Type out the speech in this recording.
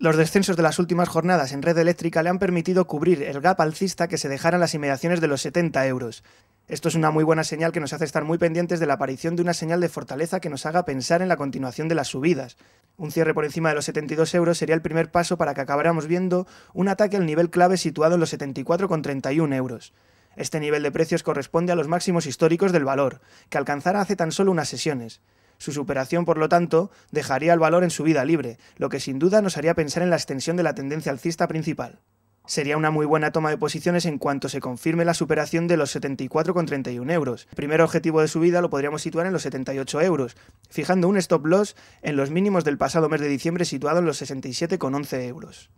Los descensos de las últimas jornadas en red eléctrica le han permitido cubrir el gap alcista que se dejara en las inmediaciones de los 70 euros. Esto es una muy buena señal que nos hace estar muy pendientes de la aparición de una señal de fortaleza que nos haga pensar en la continuación de las subidas. Un cierre por encima de los 72 euros sería el primer paso para que acabáramos viendo un ataque al nivel clave situado en los 74,31 euros. Este nivel de precios corresponde a los máximos históricos del valor, que alcanzara hace tan solo unas sesiones. Su superación, por lo tanto, dejaría el valor en su vida libre, lo que sin duda nos haría pensar en la extensión de la tendencia alcista principal. Sería una muy buena toma de posiciones en cuanto se confirme la superación de los 74,31 euros. primer objetivo de subida lo podríamos situar en los 78 euros, fijando un stop loss en los mínimos del pasado mes de diciembre situado en los 67,11 euros.